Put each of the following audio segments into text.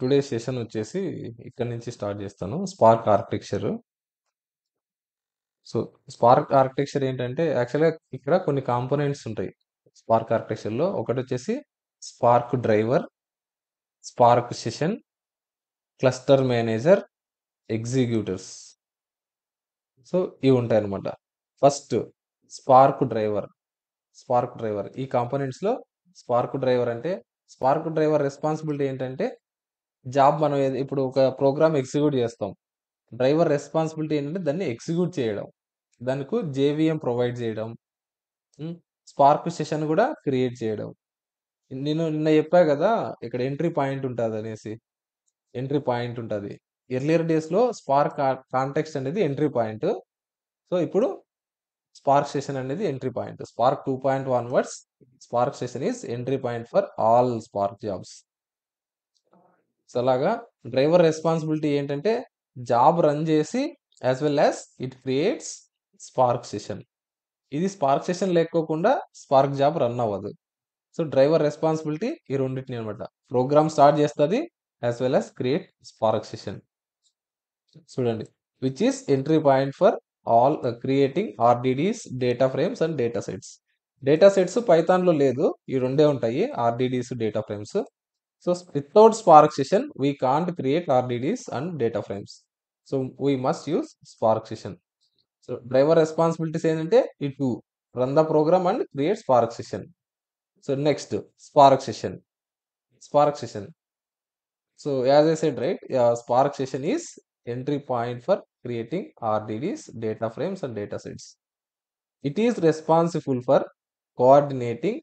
today session వచ్చేసి ఇక్కడ నుంచి స్టార్ట్ చేస్తాను Spark architecture so Spark architecture ఏంటంటే యాక్చువల్గా ఇక్కడ కొన్ని కాంపోనెంట్స్ ఉంటాయి స్పార్క్ ఆర్కిటెక్చర్లో ఒకటి వచ్చేసి Spark driver Spark session cluster manager executives so ఇవి ఉంటాయి అనమాట first Spark driver Spark driver ఈ కాంపోనెంట్స్లో స్పార్క్ డ్రైవర్ అంటే స్పార్క్ డ్రైవర్ రెస్పాన్సిబిలిటీ ఏంటంటే జాబ్ మనం ఇప్పుడు ఒక ప్రోగ్రామ్ ఎగ్జిక్యూట్ చేస్తాం డ్రైవర్ రెస్పాన్సిబిలిటీ ఏంటంటే దాన్ని ఎగ్జిక్యూట్ చేయడం దానికి జేవిఎం ప్రొవైడ్ చేయడం స్పార్క్ సెషన్ కూడా క్రియేట్ చేయడం నేను నిన్న చెప్పా కదా ఇక్కడ ఎంట్రీ పాయింట్ ఉంటుంది అనేసి ఎంట్రీ పాయింట్ ఉంటుంది ఎర్లియర్ డేస్లో స్పార్క్ కాంటెక్స్ట్ అనేది ఎంట్రీ పాయింట్ సో ఇప్పుడు స్పార్క్ సెషన్ అనేది entry point Spark two point one words Spark station is entry point for all Spark jobs so అలాగా డ్రైవర్ రెస్పాన్సిబిలిటీ ఏంటంటే job run చేసి as well as it creates Spark session ఇది Spark session లేకోకుండా Spark job run అవ్వదు so driver responsibility ఈ రెండింటిని అనమాట program start చేస్తుంది as well as create Spark session చూడండి which is entry point for all creating RDDs data frames and data sets data sets పైథాన్లో లేదు ఈ రెండే ఉంటాయి RDDs data frames so without Spark session we can't create RDDs and data frames so we must use Spark session so driver responsibilities ఏంటంటే ఈ to run the program and create Spark session so next Spark session Spark session so as I said right Spark session is entry point for creating RDDs data frames and data sets it is responsible for coordinating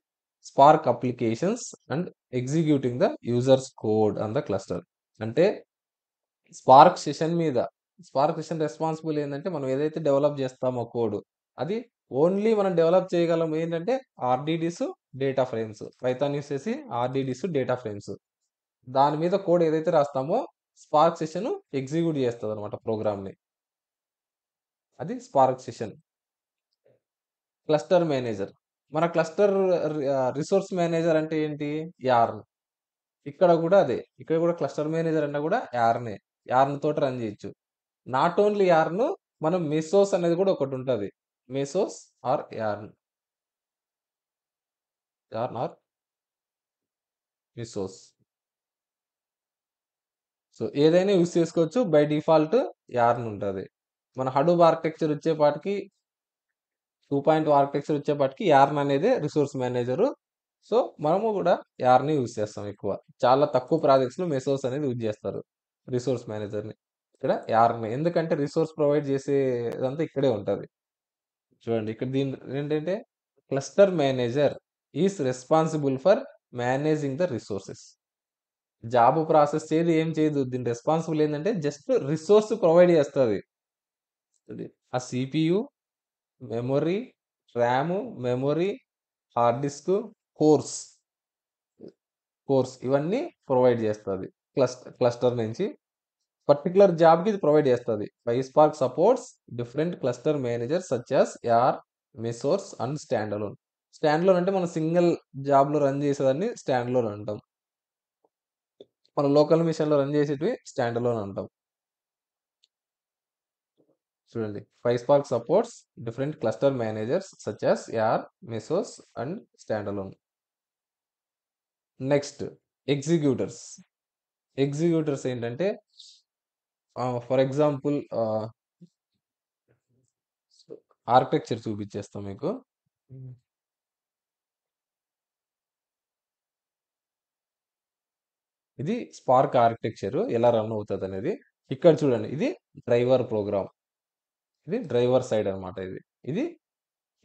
Spark applications and executing the users code and the cluster అంటే Spark session మీద Spark session responsible ఏంటంటే మనం ఏదైతే develop చేస్తామో code అది only మనం develop చేయగలం ఏంటంటే RDDs data frames Python use చేసి ఆర్డీడీస్ డేటా ఫ్రేమ్స్ దాని మీద కోడ్ ఏదైతే రాస్తామో స్పార్క్ సెషన్ ఎగ్జిక్యూట్ చేస్తుంది అనమాట ప్రోగ్రామ్ని అది స్పార్క్ సెషన్ క్లస్టర్ మేనేజర్ మన క్లస్టర్ రిసోర్స్ మేనేజర్ అంటే ఏంటి యార్న్ ఇక్కడ కూడా అదే ఇక్కడ కూడా క్లస్టర్ మేనేజర్ అన్న కూడా యార్నే యార్న్ తోటి రన్ చేయొచ్చు నాట్ ఓన్లీ యార్న్ మనం మెసోస్ అనేది కూడా ఒకటి ఉంటుంది Mesos or YARN YARN or Mesos so ఏదైనా యూస్ చేసుకోవచ్చు బై డిఫాల్ట్ యార్న్ ఉంటుంది మన హడూబ్ ఆర్కిటెక్చర్ వచ్చేపాటికి టూ పాయింట్ ఆర్కిటెక్చర్ వచ్చేపటికి యార్న్ అనేది రిసోర్స్ మేనేజరు సో మనము కూడా యార్ని యూజ్ చేస్తాం ఎక్కువ చాలా తక్కువ ప్రాజెక్ట్స్లో మెసోర్స్ అనేది యూజ్ చేస్తారు రిసోర్స్ మేనేజర్ని ఇక్కడ యార్ని ఎందుకంటే రిసోర్స్ ప్రొవైడ్ చేసేదంతా ఇక్కడే ఉంటుంది చూడండి ఇక్కడ దీని ఏంటంటే cluster manager is responsible for managing the resources job process చేయదు ఏం చేయదు దీని రెస్పాన్సిబుల్ ఏంటంటే జస్ట్ రిసోర్స్ ప్రొవైడ్ చేస్తుంది ఆ CPU memory RAM memory hard disk cores cores ఇవన్నీ ప్రొవైడ్ చేస్తుంది క్లస్టర్ క్లస్టర్ నుంచి పర్టికులర్ జాబ్కి ఇది ప్రొవైడ్ చేస్తుంది Spark supports different cluster manager such as YARN Mesos and stand స్టాండ్లోన్ అంటే మనం సింగిల్ జాబ్లో రన్ చేసేదాన్ని స్టాండ్లోన్ అంటాం మన లోకల్ మిషన్లో రన్ చేసేటివి లోన్ అంటాం చూడండి five Spark supports different cluster managers such as YARN Mesos and standalone next executors executors ఏంటంటే ఫర్ ఎగ్జాంపుల్ ఆర్కిటెక్చర్ చూపించేస్తాం మీకు ఇది స్పార్క్ ఆర్కిటెక్చర్ ఎలా రన్ అవుతుంది అనేది ఇక్కడ చూడండి ఇది డ్రైవర్ ప్రోగ్రామ్ ఇది డ్రైవర్ సైడ్ అనమాట ఇది ఇది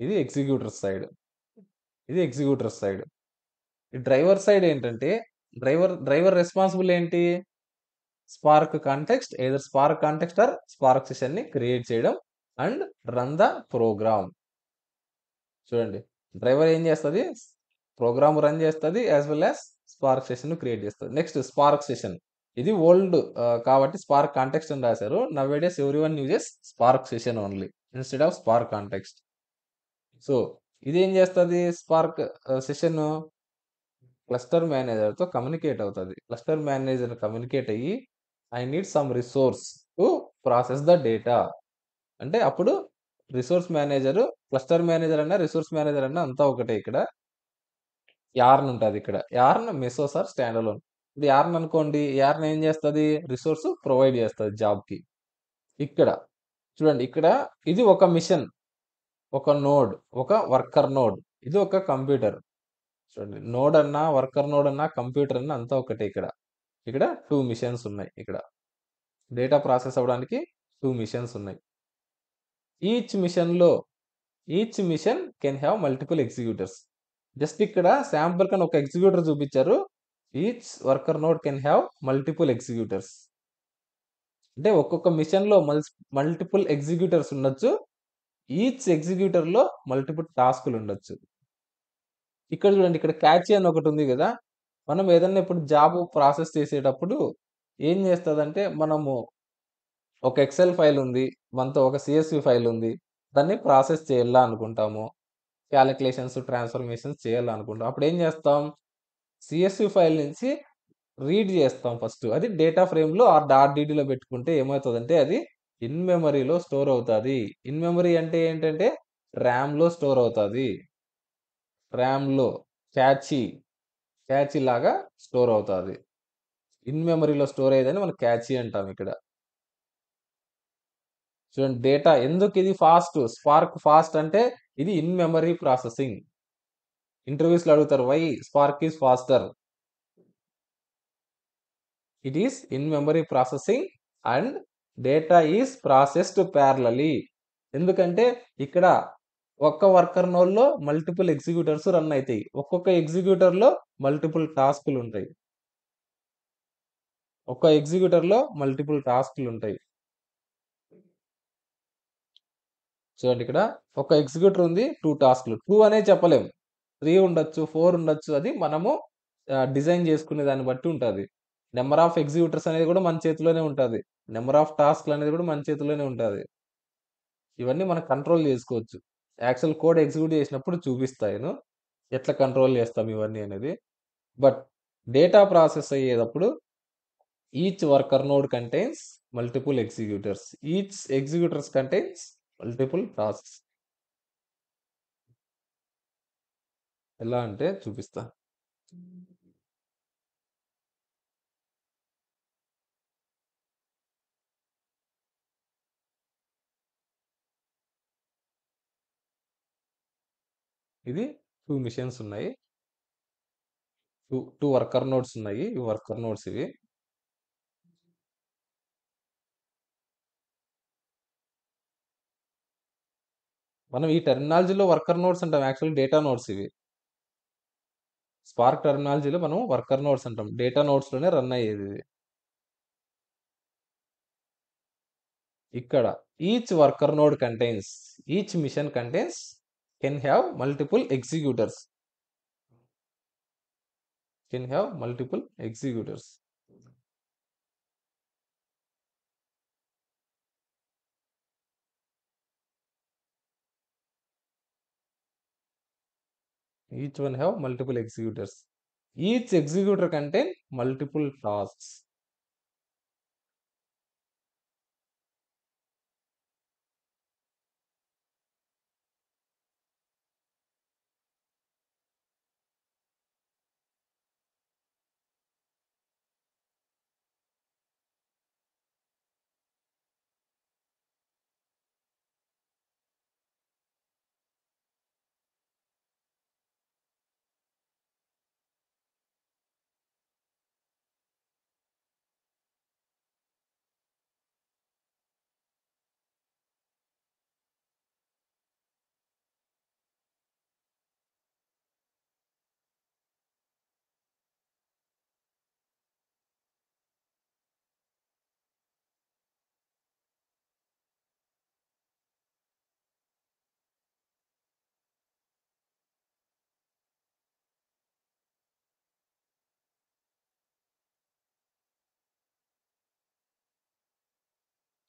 ఇది ఎగ్జిక్యూటర్ సైడ్ ఇది ఎగ్జిక్యూటర్ సైడ్ ఈ డ్రైవర్ సైడ్ ఏంటంటే డ్రైవర్ డ్రైవర్ రెస్పాన్సిబుల్ ఏంటి స్పార్క్ కాంటెక్స్ట్ ఏదో స్పార్క్ కాంటెక్స్ట్ ఆర్ స్పార్క్ సెషన్ని క్రియేట్ చేయడం అండ్ రన్ ద ప్రోగ్రామ్ చూడండి డ్రైవర్ ఏం చేస్తుంది ప్రోగ్రామ్ రన్ చేస్తుంది as well as Spark session create చేస్తుంది నెక్స్ట్ స్పార్క్ సెషన్ ఇది ఓల్డ్ కాబట్టి స్పార్క్ కాంటెక్స్ట్ అని రాశారు now everyone uses Spark session only instead of Spark context so ఇది ఏం చేస్తుంది స్పార్క్ సెషన్ క్లస్టర్ మేనేజర్తో కమ్యూనికేట్ అవుతుంది క్లస్టర్ మేనేజర్ కమ్యూనికేట్ అయ్యి I need some resource to process the data అంటే అప్పుడు రిసోర్స్ మేనేజర్ క్లస్టర్ మేనేజర్ అన్న resource manager అన్న అంతా ఒకటే ఇక్కడ యార్న్ ఉంటుంది ఇక్కడ YARN Mesos or standalone ఇప్పుడు యార్న్ అనుకోండి యార్న్ ఏం చేస్తుంది రిసోర్స్ ప్రొవైడ్ చేస్తుంది జాబ్కి ఇక్కడ చూడండి ఇక్కడ ఇది ఒక మిషన్ ఒక నోడ్ ఒక వర్కర్ నోడ్ ఇది ఒక కంప్యూటర్ చూడండి నోడ్ అన్నా వర్కర్ నోడ్ అన్నా కంప్యూటర్ అన్నా అంతా ఒకటి ఇక్కడ ఇక్కడ టూ మిషన్స్ ఉన్నాయి ఇక్కడ డేటా ప్రాసెస్ అవ్వడానికి టూ మిషన్స్ ఉన్నాయి ఈచ్ మిషన్లో each machine can have multiple executors just ఇక్కడ శాంపుల్ కన్నా ఒక ఎగ్జిక్యూటర్ చూపించారు each worker node can have multiple executors అంటే ఒక్కొక్క మిషన్లో మల్ మల్టిపుల్ ఎగ్జిక్యూటర్స్ ఉండొచ్చు ఈచ్ ఎగ్జిక్యూటర్లో మల్టిపుల్ టాస్కులు ఉండొచ్చు ఇక్కడ చూడండి ఇక్కడ క్యాచ్ అని ఒకటి ఉంది కదా మనం ఏదైనా ఇప్పుడు జాబ్ ప్రాసెస్ చేసేటప్పుడు ఏం చేస్తుందంటే మనము ఒక ఎక్సెల్ ఫైల్ ఉంది మనతో ఒక సిఎస్వి ఫైల్ ఉంది దాన్ని ప్రాసెస్ చేయాలా అనుకుంటాము క్యాలిక్యులేషన్స్ ట్రాన్స్ఫర్మేషన్స్ చేయాలనుకుంటాం అప్పుడు ఏం చేస్తాం సిఎస్యూ ఫైల్ నుంచి రీడ్ చేస్తాం ఫస్ట్ అది డేటా ఫ్రేమ్లో ఆ ఆర్డీడీలో పెట్టుకుంటే ఏమవుతుందంటే అది ఇన్ మెమరీలో స్టోర్ అవుతుంది ఇన్ మెమరీ అంటే ఏంటంటే ర్యామ్లో స్టోర్ అవుతుంది ర్యామ్లో క్యాచీ క్యాచీ లాగా స్టోర్ అవుతుంది ఇన్ మెమరీలో స్టోర్ అయ్యేదని మనం క్యాచీ అంటాం ఇక్కడ చూడండి డేటా ఎందుకు ఇది ఫాస్ట్ స్పార్క్ ఫాస్ట్ అంటే ఇది ఇన్ మెమరీ ప్రాసెసింగ్ ఇంటర్వ్యూస్లో అడుగుతారు why Spark is faster it is in memory processing and data is processed parallelly ఎందుకంటే ఇక్కడ ఒక్క వర్కర్ నోల్లో మల్టిపుల్ ఎగ్జిక్యూటర్స్ రన్ అవుతాయి ఒక్కొక్క ఎగ్జిక్యూటర్లో మల్టిపుల్ టాస్క్లు ఉంటాయి ఒక్క ఎగ్జిక్యూటర్లో మల్టిపుల్ టాస్క్లు ఉంటాయి చూడండి ఇక్కడ ఒక ఎగ్జిక్యూటర్ ఉంది టూ టాస్క్లు టూ అనే చెప్పలేము త్రీ ఉండొచ్చు ఫోర్ ఉండొచ్చు అది మనము డిజైన్ చేసుకునే దాన్ని బట్టి ఉంటుంది నెంబర్ ఆఫ్ ఎగ్జిక్యూటర్స్ అనేది కూడా మన చేతిలోనే ఉంటుంది నెంబర్ ఆఫ్ టాస్క్లు అనేది కూడా మన చేతిలోనే ఉంటుంది ఇవన్నీ మనం కంట్రోల్ చేసుకోవచ్చు యాక్చువల్ కోడ్ ఎగ్జిక్యూట్ చేసినప్పుడు చూపిస్తాను ఎట్లా కంట్రోల్ చేస్తాం ఇవన్నీ అనేది బట్ డేటా ప్రాసెస్ అయ్యేటప్పుడు each worker node contains multiple executors each executors contains multiple process ఎలా అంటే చూపిస్తా ఇది టూ మిషన్స్ ఉన్నాయి టూ టూ వర్కర్ నోట్స్ ఉన్నాయి ఈ వర్కర్ నోట్స్ ఇవి మనం ఈ టెర్మినాలజీలో వర్కర్ నోట్స్ అంటాం యాక్చువల్లీ డేటా నోట్స్ ఇవి స్పార్క్ టెర్మినాలజీలో మనం వర్కర్ నోట్స్ అంటాం డేటా నోట్స్లోనే రన్ అయ్యేది ఇక్కడ each worker node contains each machine contains can have multiple executors can have multiple executors each one have multiple executors each executor contain multiple tasks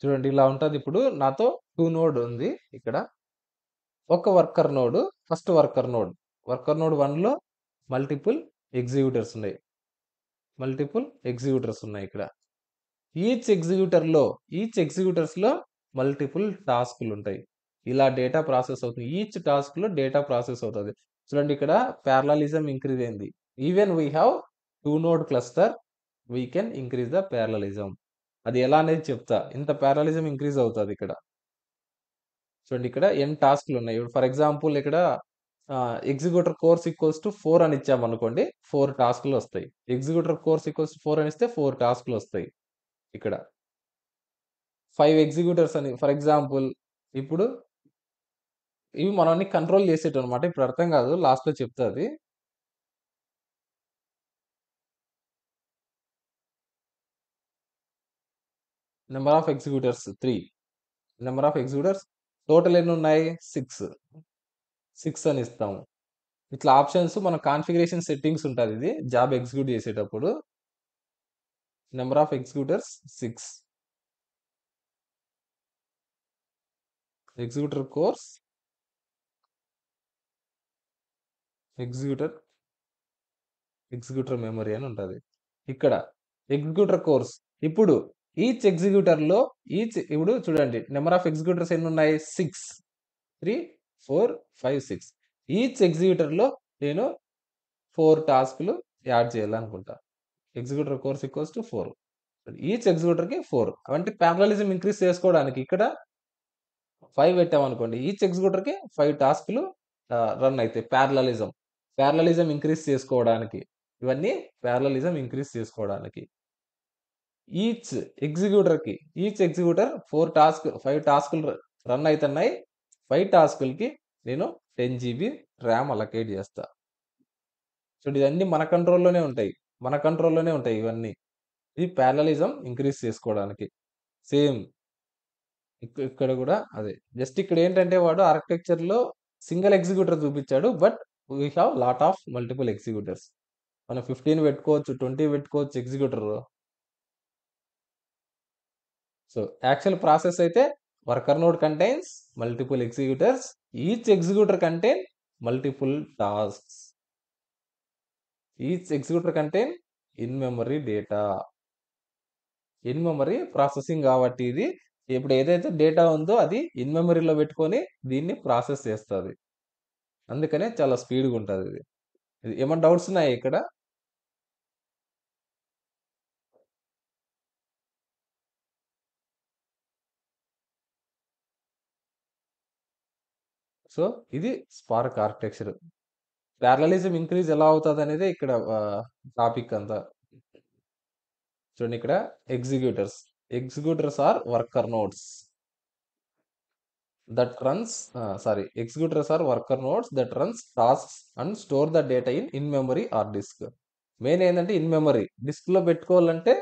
చూడండి ఇలా ఉంటుంది ఇప్పుడు నాతో టూ నోడ్ ఉంది ఇక్కడ ఒక worker node first worker node worker node వన్లో multiple executors ఉన్నాయి మల్టిపుల్ ఎగ్జిక్యూటర్స్ ఉన్నాయి ఇక్కడ ఈచ్ ఎగ్జిక్యూటర్లో ఈచ్ ఎగ్జిక్యూటర్స్లో మల్టిపుల్ టాస్క్లు ఉంటాయి ఇలా డేటా ప్రాసెస్ అవుతుంది ఈచ్ టాస్క్లో డేటా ప్రాసెస్ అవుతుంది చూడండి ఇక్కడ ప్యారలలిజం ఇంక్రీజ్ అయింది even we have two node cluster we can increase the parallelism అది ఎలా అనేది చెప్తా ఇంత పారాలిజం ఇంక్రీజ్ అవుతుంది ఇక్కడ చూడండి ఇక్కడ ఎన్ టాస్క్లు ఉన్నాయి ఇప్పుడు ఫర్ ఎగ్జాంపుల్ ఇక్కడ executor cores equals to four అని ఇచ్చామనుకోండి ఫోర్ టాస్క్లు వస్తాయి executor cores equals to four అని ఇస్తే ఫోర్ టాస్క్లు వస్తాయి ఇక్కడ ఫైవ్ ఎగ్జిక్యూటర్స్ అని ఫర్ ఎగ్జాంపుల్ ఇప్పుడు ఇవి మనం కంట్రోల్ చేసేటనమాట ఇప్పుడు అర్థం కాదు లాస్ట్లో చెప్తుంది number of executors three number of executors total ఎన్ని ఉన్నాయి సిక్స్ సిక్స్ అని ఇస్తాము ఇట్లా ఆప్షన్స్ మన కాన్ఫిగరేషన్ సెట్టింగ్స్ ఉంటుంది ఇది జాబ్ ఎగ్జిక్యూట్ చేసేటప్పుడు number of executors six executor cores executor executor memory అని ఉంటుంది ఇక్కడ ఎగ్జిక్యూటర్ కోర్స్ ఇప్పుడు ఈచ్ ఎగ్జిక్యూటర్లో ఈచ్ ఇప్పుడు చూడండి నెంబర్ ఆఫ్ ఎగ్జిక్యూటర్స్ ఎన్ని ఉన్నాయి six three four five six each ఎగ్జిక్యూటర్లో నేను ఫోర్ టాస్క్లు యాడ్ చేయాలనుకుంటా executor cores equals to four each ఎగ్జిక్యూటర్కి ఫోర్ అంటే ప్యారలలిజం ఇంక్రీజ్ చేసుకోవడానికి ఇక్కడ ఫైవ్ పెట్టామనుకోండి ఈచ్ ఎగ్జిక్యూటర్కి ఫైవ్ టాస్క్లు రన్ అవుతాయి ప్యారలలిజం ప్యారలలిజం ఇంక్రీజ్ చేసుకోవడానికి ఇవన్నీ ప్యారలలిజం ఇంక్రీజ్ చేసుకోవడానికి ఈచ్ ఎగ్జిక్యూటర్కి each executor four task five టాస్కులు రన్ అవుతున్నాయి ఫైవ్ టాస్కులకి నేను టెన్ జీబీ ర్యామ్ అలకేట్ చేస్తా సో ఇవన్నీ మన కంట్రోల్లోనే ఉంటాయి మన కంట్రోల్లోనే ఉంటాయి ఇవన్నీ ఇది ప్యారలిజం ఇంక్రీజ్ చేసుకోవడానికి సేమ్ ఇక్కడ కూడా అదే జస్ట్ ఇక్కడ ఏంటంటే వాడు ఆర్కిటెక్చర్లో సింగిల్ ఎగ్జిక్యూటర్ చూపించాడు but we have lot of multiple executors మనం ఫిఫ్టీన్ పెట్టుకోవచ్చు ట్వంటీ పెట్టుకోవచ్చు ఎగ్జిక్యూటర్ సో యాక్చువల్ ప్రాసెస్ అయితే worker node contains multiple executors each executor contain multiple tasks each executor contain in memory data in memory processing కాబట్టి ఇది ఇప్పుడు ఏదైతే data ఉందో అది ఇన్ మెమరీలో పెట్టుకొని దీన్ని ప్రాసెస్ చేస్తుంది అందుకనే చాలా స్పీడ్గా ఉంటుంది ఇది ఏమైనా డౌట్స్ ఉన్నాయి ఇక్కడ సో ఇది స్పార్క్ ఆర్కిటెక్చర్ ప్యారలలిజం ఇంక్రీజ్ ఎలా అవుతుంది అనేది ఇక్కడ టాపిక్ అంతా చూడండి ఇక్కడ executors executors are worker nodes that runs sorry executors are worker nodes that runs task and store the data in in memory or disk main ఏంటంటే in memory డిస్క్లో పెట్టుకోవాలంటే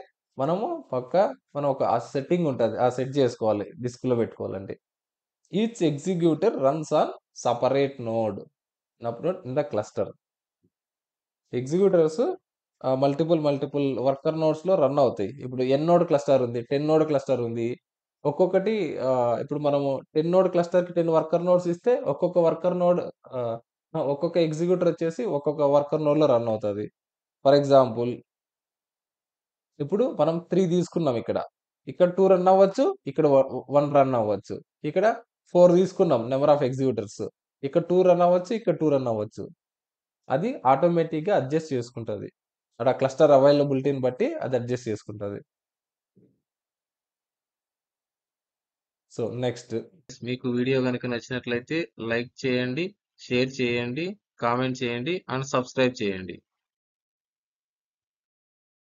మనము పక్క మనం ఒక ఆ సెట్టింగ్ ఉంటుంది ఆ సెట్ చేసుకోవాలి డిస్క్లో పెట్టుకోవాలంటే each executor runs on separate node అప్పుడు in the cluster executors multiple multiple worker నోడ్స్లో రన్ అవుతాయి ఇప్పుడు ఎన్ నోడ్ క్లస్టర్ ఉంది టెన్ నోడ్ క్లస్టర్ ఉంది ఒక్కొక్కటి ఇప్పుడు మనము టెన్ నోడ్ క్లస్టర్కి టెన్ వర్కర్ నోడ్స్ ఇస్తే ఒక్కొక్క వర్కర్ నోడ్ ఒక్కొక్క ఎగ్జిక్యూటర్ వచ్చేసి ఒక్కొక్క వర్కర్ నోడ్లో రన్ అవుతుంది ఫర్ ఎగ్జాంపుల్ ఇప్పుడు మనం త్రీ తీసుకున్నాం ఇక్కడ ఇక్కడ టూ రన్ అవ్వచ్చు ఇక్కడ వన్ రన్ అవ్వచ్చు ఇక్కడ ఫోర్ తీసుకున్నాం నెంబర్ ఆఫ్ ఎగ్జిక్యూటర్స్ ఇక్కడ టూ రన్ అవ్వచ్చు ఇక్కడ టూ రన్ అవ్వచ్చు అది ఆటోమేటిక్గా అడ్జస్ట్ చేసుకుంటుంది అక్కడ క్లస్టర్ అవైలబిలిటీని బట్టి అది అడ్జస్ట్ చేసుకుంటుంది సో నెక్స్ట్ మీకు వీడియో కనుక నచ్చినట్లయితే లైక్ చేయండి షేర్ చేయండి కామెంట్ చేయండి అండ్ సబ్స్క్రైబ్ చేయండి